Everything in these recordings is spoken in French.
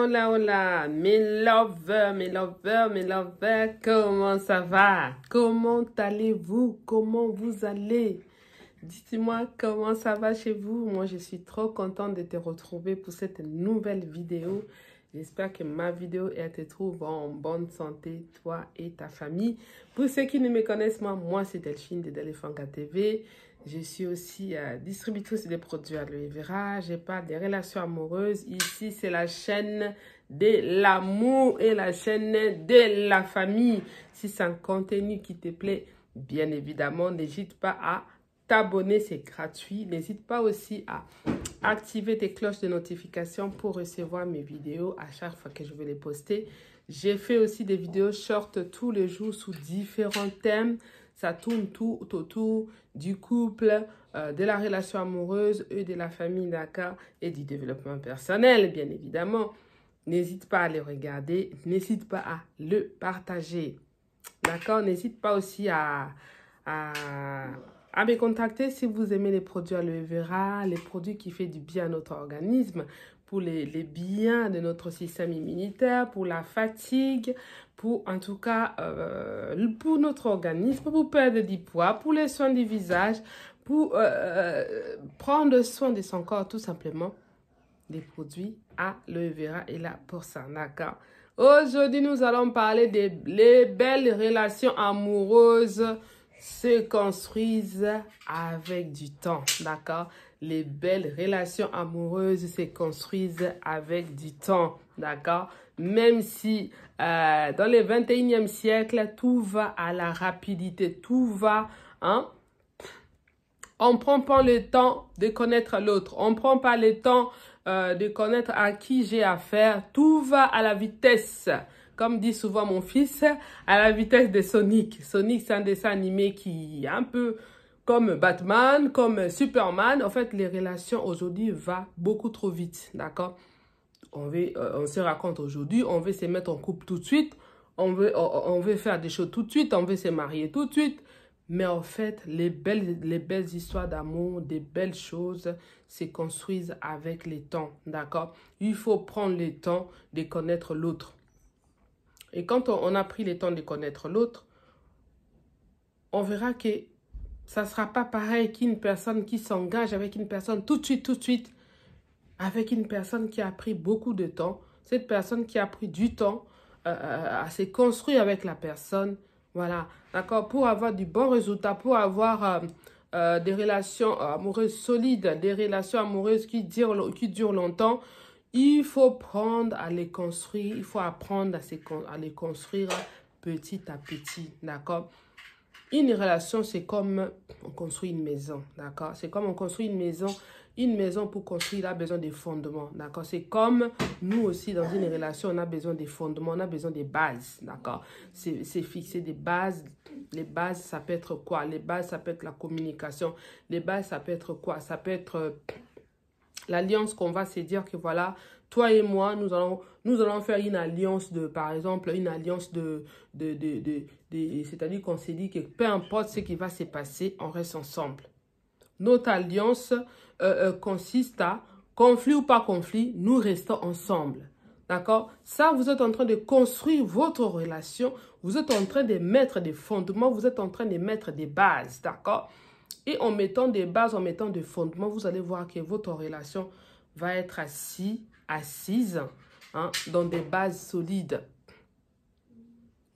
Hola, hola, mes lovers, mes lovers, mes lovers, comment ça va? Comment allez-vous? Comment vous allez? Dites-moi comment ça va chez vous. Moi, je suis trop contente de te retrouver pour cette nouvelle vidéo. J'espère que ma vidéo, elle te trouve en bonne santé, toi et ta famille. Pour ceux qui ne me connaissent, pas, moi c'est Delphine de Delphanga TV. Je suis aussi euh, distributrice des produits à vera. J'ai pas des relations amoureuses. Ici, c'est la chaîne de l'amour et la chaîne de la famille. Si c'est un contenu qui te plaît, bien évidemment, n'hésite pas à t'abonner, c'est gratuit. N'hésite pas aussi à activer tes cloches de notification pour recevoir mes vidéos à chaque fois que je vais les poster. J'ai fait aussi des vidéos short tous les jours sous différents thèmes. Ça tourne tout autour du couple, euh, de la relation amoureuse et de la famille d'accord et du développement personnel, bien évidemment. N'hésite pas à les regarder, n'hésite pas à le partager. D'accord N'hésite pas aussi à, à, me contacter si vous aimez les produits à Vera, les produits qui font du bien à notre organisme pour les, les, biens de notre système immunitaire, pour la fatigue, pour en tout cas euh, pour notre organisme, pour perdre du poids, pour les soins du visage, pour euh, euh, prendre soin de son corps tout simplement. Des produits à l'aloe vera et la pour d'accord Aujourd'hui, nous allons parler des belles relations amoureuses se construisent avec du temps, d'accord les belles relations amoureuses se construisent avec du temps, d'accord Même si euh, dans le 21e siècle, tout va à la rapidité, tout va, hein On ne prend pas le temps de connaître l'autre, on ne prend pas le temps euh, de connaître à qui j'ai affaire, tout va à la vitesse. Comme dit souvent mon fils, à la vitesse de Sonic. Sonic, c'est un dessin animé qui est un peu comme Batman, comme Superman. En fait, les relations aujourd'hui vont beaucoup trop vite, d'accord on, veut, euh, on se raconte aujourd'hui, on veut se mettre en couple tout de suite, on veut, on veut faire des choses tout de suite, on veut se marier tout de suite. Mais en fait, les belles, les belles histoires d'amour, des belles choses se construisent avec le temps, d'accord Il faut prendre le temps de connaître l'autre. Et quand on, on a pris le temps de connaître l'autre, on verra que ça ne sera pas pareil qu'une personne qui s'engage avec une personne tout de suite, tout de suite, avec une personne qui a pris beaucoup de temps, cette personne qui a pris du temps euh, euh, à se construire avec la personne. Voilà, d'accord Pour avoir du bon résultat, pour avoir euh, des relations amoureuses solides, des relations amoureuses qui durent, qui durent longtemps, il faut prendre à les construire, il faut apprendre à, à les construire petit à petit, d'accord une relation, c'est comme on construit une maison, d'accord C'est comme on construit une maison. Une maison pour construire, a besoin des fondements, d'accord C'est comme nous aussi, dans une relation, on a besoin des fondements, on a besoin des bases, d'accord C'est fixer des bases. Les bases, ça peut être quoi Les bases, ça peut être la communication. Les bases, ça peut être quoi Ça peut être euh, l'alliance qu'on va se dire que voilà, toi et moi, nous allons, faire une alliance de, par exemple, une alliance de, c'est-à-dire qu'on s'est dit que peu importe ce qui va se passer, on reste ensemble. Notre alliance euh, euh, consiste à, conflit ou pas conflit, nous restons ensemble. D'accord Ça, vous êtes en train de construire votre relation, vous êtes en train de mettre des fondements, vous êtes en train de mettre des bases, d'accord et en mettant des bases, en mettant des fondements, vous allez voir que votre relation va être assis, assise hein, dans des bases solides.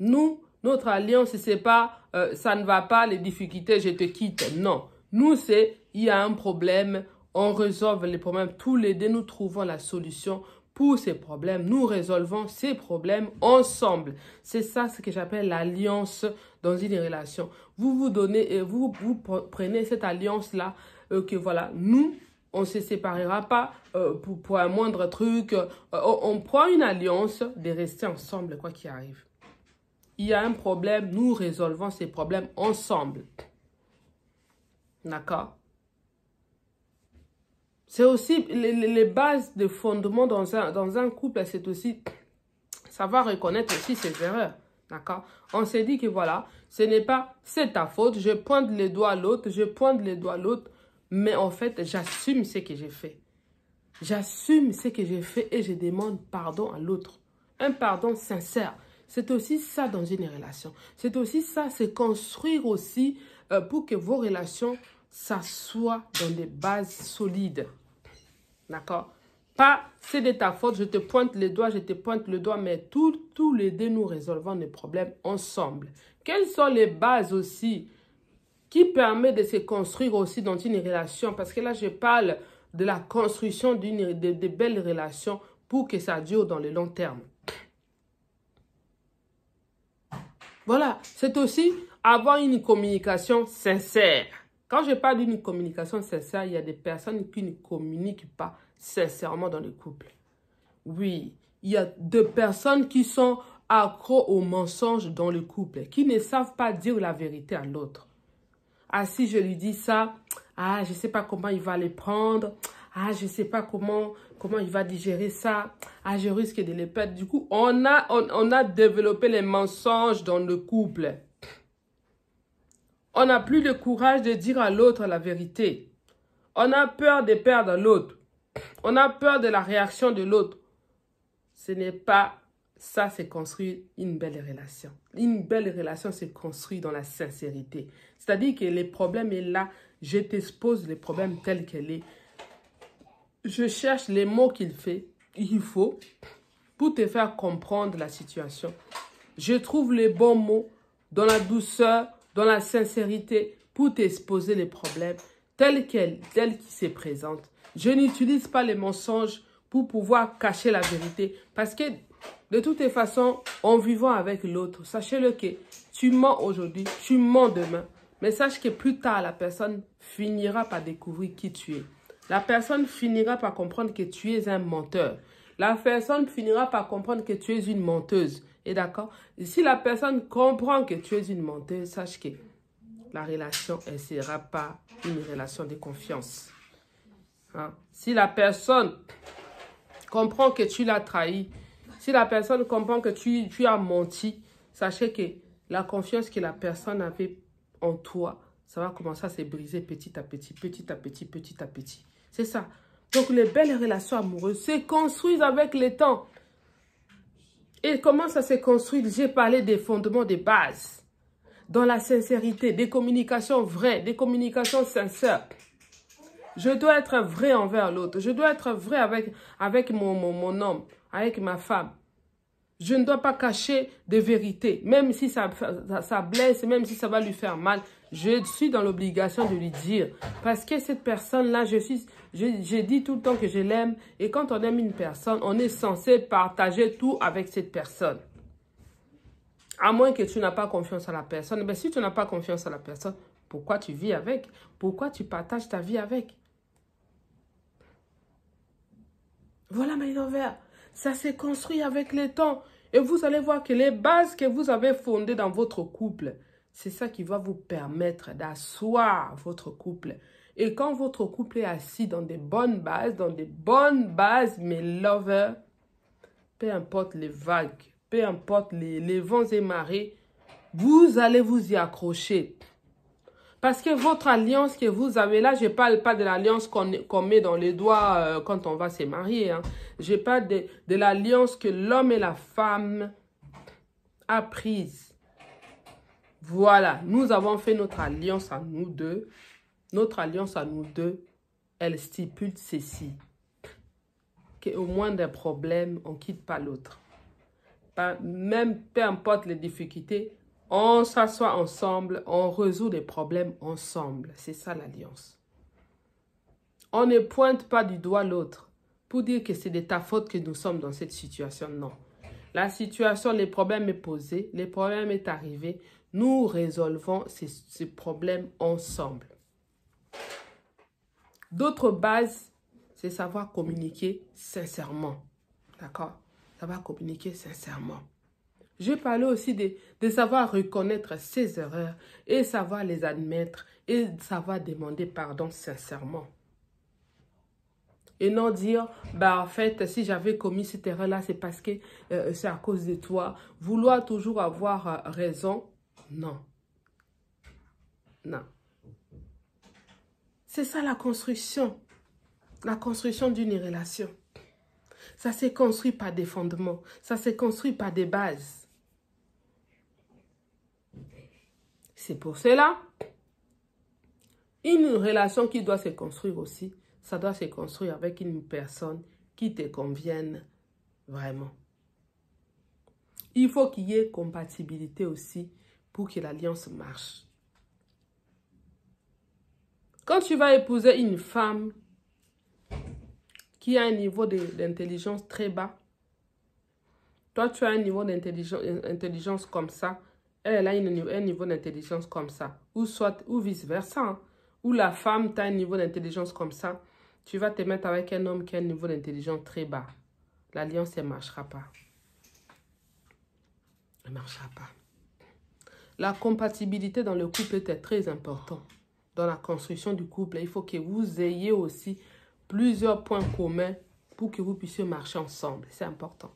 Nous, notre alliance, c'est pas euh, ça ne va pas, les difficultés, je te quitte ». Non, nous, c'est « il y a un problème », on résolve les problèmes. Tous les deux, nous trouvons la solution pour ces problèmes. Nous résolvons ces problèmes ensemble. C'est ça ce que j'appelle l'alliance dans une relation. Vous vous donnez et euh, vous, vous prenez cette alliance-là euh, que voilà, nous, on ne se séparera pas euh, pour, pour, un moindre truc. on, prend une alliance de rester ensemble, quoi qu'il arrive. Il y a un problème, nous résolvons ces problèmes ensemble. D'accord c'est aussi les, bases de fondement dans un, dans un couple, c'est aussi savoir reconnaître aussi ses erreurs. D'accord On s'est dit que voilà, ce n'est pas c'est ta faute, je pointe les doigts à l'autre, je pointe les doigts à l'autre, mais en fait, j'assume ce que j'ai fait. J'assume ce que j'ai fait et je demande pardon à l'autre. Un pardon sincère. C'est aussi ça dans une relation. C'est aussi ça, c'est construire aussi euh, pour que vos relations, s'assoient dans des bases solides. D'accord Pas c'est de ta faute, je te pointe le doigt, je te pointe le doigt, mais tous les deux nous résolvons les problèmes ensemble. Quelles sont les bases aussi qui permettent de se construire aussi dans une relation Parce que là, je parle de la construction d'une de belles relations pour que ça dure dans le long terme. Voilà, c'est aussi avoir une communication sincère. Quand je parle d'une communication sincère, il y a des personnes qui ne communiquent pas sincèrement dans le couple. Oui, il y a des personnes qui sont accro aux mensonges dans le couple, qui ne savent pas dire la vérité à l'autre. Ah, si je lui dis ça, ah, je ne sais pas comment il va les prendre, ah, je ne sais pas comment, comment il va digérer ça, ah, je risque de les perdre. Du coup, on a, on a développé les mensonges dans le couple. On n'a plus le courage de dire à l'autre la vérité. On a peur de perdre l'autre. On a peur de la réaction de l'autre. Ce n'est pas ça, c'est construire une belle relation. Une belle relation se construit dans la sincérité. C'est-à-dire que les problèmes est là. Je t'expose les problèmes tels qu'elle est. Je cherche les mots qu'il fait, il faut pour te faire comprendre la situation. Je trouve les bons mots dans la douceur, dans la sincérité pour t'exposer les problèmes tels quels, tels qui se présentent. Je n'utilise pas les mensonges pour pouvoir cacher la vérité. Parce que de toutes les façons, en vivant avec l'autre, sachez-le que tu mens aujourd'hui, tu mens demain. Mais sache que plus tard, la personne finira par découvrir qui tu es. La personne finira par comprendre que tu es un menteur. La personne finira par comprendre que tu es une menteuse. Et d'accord Si la personne comprend que tu es une menteuse, sache que la relation, elle ne sera pas une relation de confiance. Hein? Si la personne comprend que tu l'as trahi, si la personne comprend que tu, tu as menti, sachez que la confiance que la personne avait en toi, ça va commencer à se briser petit à petit, petit à petit, petit à petit. C'est ça. Donc, les belles relations amoureuses se construisent avec le temps. Et comment ça s'est construit J'ai parlé des fondements des bases, dans la sincérité, des communications vraies, des communications sincères. Je dois être vrai envers l'autre. Je dois être vrai avec, avec mon, mon, homme, avec ma femme. Je ne dois pas cacher des vérités. Même si ça, blesse, même si ça va lui faire mal, je suis dans l'obligation de lui dire. Parce que cette personne-là, je suis, je, dit dis tout le temps que je l'aime. Et quand on aime une personne, on est censé partager tout avec cette personne. À moins que tu n'as pas confiance à la personne. Mais si tu n'as pas confiance à la personne, pourquoi tu vis avec Pourquoi tu partages ta vie avec Voilà, mes Ça s'est construit avec le temps. Et vous allez voir que les bases que vous avez fondées dans votre couple, c'est ça qui va vous permettre d'asseoir votre couple. Et quand votre couple est assis dans des bonnes bases, dans des bonnes bases, mes lovers, peu importe les vagues, peu importe les, vents et marées, vous allez vous y accrocher. Parce que votre alliance que vous avez là, je ne parle pas de l'alliance qu'on met dans les doigts euh, quand on va se marier. Hein. Je parle de, de l'alliance que l'homme et la femme a prise. Voilà, nous avons fait notre alliance à nous deux. Notre alliance à nous deux, elle stipule ceci. Qu'au moins des problèmes, on ne quitte pas l'autre. Même peu importe les difficultés, on s'assoit ensemble, on résout les problèmes ensemble. C'est ça l'alliance. On ne pointe pas du doigt l'autre pour dire que c'est de ta faute que nous sommes dans cette situation. Non. La situation, les problèmes est posés, les problèmes est arrivés. Nous résolvons ces problèmes ensemble. D'autres bases, c'est savoir communiquer sincèrement. D'accord Savoir communiquer sincèrement. Je parlé aussi de, savoir reconnaître ses erreurs et savoir les admettre et savoir demander pardon sincèrement. Et non dire, bah en fait, si j'avais commis cette erreur-là, c'est parce que euh, c'est à cause de toi. Vouloir toujours avoir euh, raison, non. Non. C'est ça la construction. La construction d'une relation. Ça s'est construit par des fondements. Ça s'est construit par des bases. C'est pour cela, une relation qui doit se construire aussi, ça doit se construire avec une personne qui te convienne vraiment. Il faut qu'il y ait compatibilité aussi pour que l'alliance marche. Quand tu vas épouser une femme qui a un niveau d'intelligence très bas, toi, tu as un niveau d'intelligence comme ça, elle, a un niveau d'intelligence comme ça, ou soit, ou vice-versa, hein. ou la femme, tu un niveau d'intelligence comme ça, tu vas te mettre avec un homme qui a un niveau d'intelligence très bas. L'alliance, elle ne marchera pas. Elle ne marchera pas. La compatibilité dans le couple est très importante dans la construction du couple, il faut que vous ayez aussi plusieurs points communs pour que vous puissiez marcher ensemble. C'est important.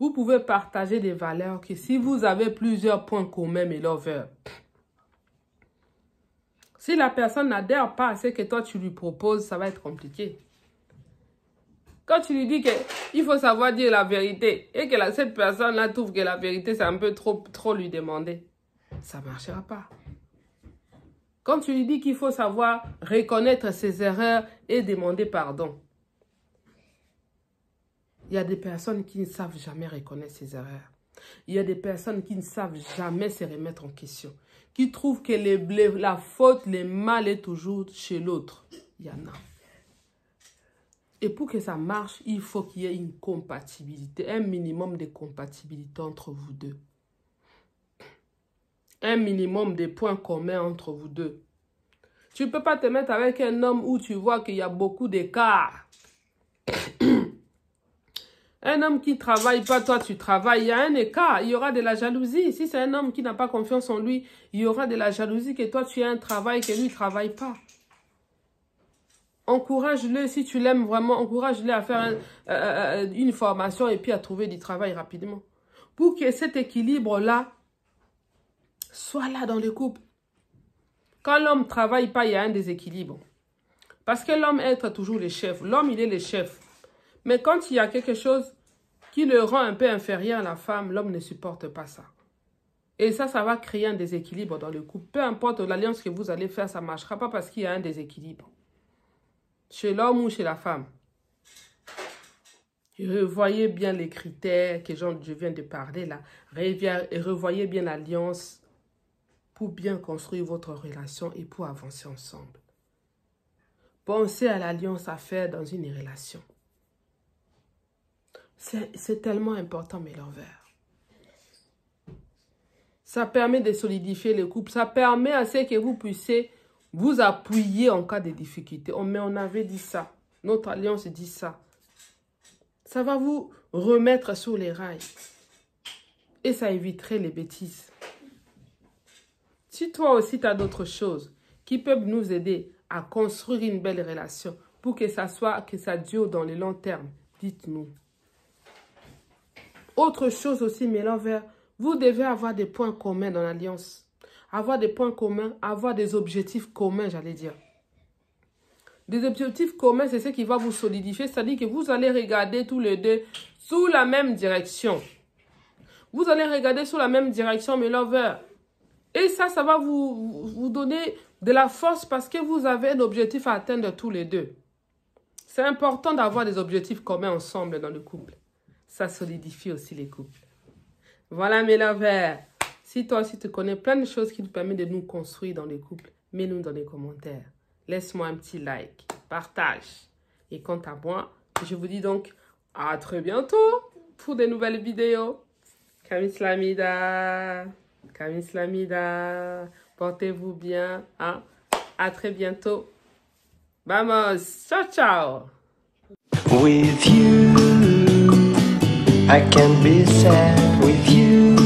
Vous pouvez partager des valeurs que si vous avez plusieurs points communs, mes lovers, si la personne n'adhère pas à ce que toi tu lui proposes, ça va être compliqué. Quand tu lui dis qu'il faut savoir dire la vérité et que cette personne-là trouve que la vérité, c'est un peu trop, trop lui demander, ça ne marchera pas. Quand tu lui dis qu'il faut savoir reconnaître ses erreurs et demander pardon, il y a des personnes qui ne savent jamais reconnaître ses erreurs. Il y a des personnes qui ne savent jamais se remettre en question, qui trouvent que la faute, le mal est toujours chez l'autre. Il y en a. Et pour que ça marche, il faut qu'il y ait une compatibilité, un minimum de compatibilité entre vous deux un minimum de points communs entre vous deux. Tu ne peux pas te mettre avec un homme où tu vois qu'il y a beaucoup d'écart. un homme qui travaille pas, toi tu travailles, il y a un écart, il y aura de la jalousie. Si c'est un homme qui n'a pas confiance en lui, il y aura de la jalousie que toi tu as un travail que lui travaille pas. Encourage-le, si tu l'aimes vraiment, encourage-le à faire euh, euh, euh, une formation et puis à trouver du travail rapidement. Pour que cet équilibre-là Sois là dans le couple. Quand l'homme ne travaille pas, il y a un déséquilibre. Parce que l'homme est toujours le chef. L'homme, il est le chef. Mais quand il y a quelque chose qui le rend un peu inférieur à la femme, l'homme ne supporte pas ça. Et ça, ça va créer un déséquilibre dans le couple. Peu importe l'alliance que vous allez faire, ça ne marchera pas parce qu'il y a un déséquilibre. Chez l'homme ou chez la femme. Revoyez bien les critères que je viens de parler là. Revoyez bien l'alliance pour bien construire votre relation et pour avancer ensemble. Pensez à l'alliance à faire dans une relation. C'est tellement important, mais l'envers. Ça permet de solidifier le couple. Ça permet à ce que vous puissiez vous appuyer en cas de difficulté. Oh, mais on avait dit ça. Notre alliance dit ça. Ça va vous remettre sur les rails. Et ça éviterait les bêtises. Si toi aussi, tu as d'autres choses qui peuvent nous aider à construire une belle relation pour que ça soit, que ça dure dans le long terme, dites-nous. Autre chose aussi, mes l'envers, vous devez avoir des points communs dans l'alliance. Avoir des points communs, avoir des objectifs communs, j'allais dire. Des objectifs communs, c'est ce qui va vous solidifier. C'est-à-dire que vous allez regarder tous les deux sous la même direction. Vous allez regarder sous la même direction, mes l'envers. Et ça, ça va vous, vous donner de la force parce que vous avez un objectif à atteindre tous les deux. C'est important d'avoir des objectifs communs ensemble dans le couple. Ça solidifie aussi les couples. Voilà mes lovers. Si toi aussi tu connais plein de choses qui nous permettent de nous construire dans les couples, mets-nous dans les commentaires. Laisse-moi un petit like, partage. Et quant à moi, je vous dis donc à très bientôt pour de nouvelles vidéos. Kamislamida. Kamis Lamida. portez-vous bien. Hein? À très bientôt. Vamos, ciao, ciao. With you, I can be sad with you.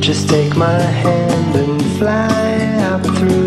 Just take my hand and fly up through the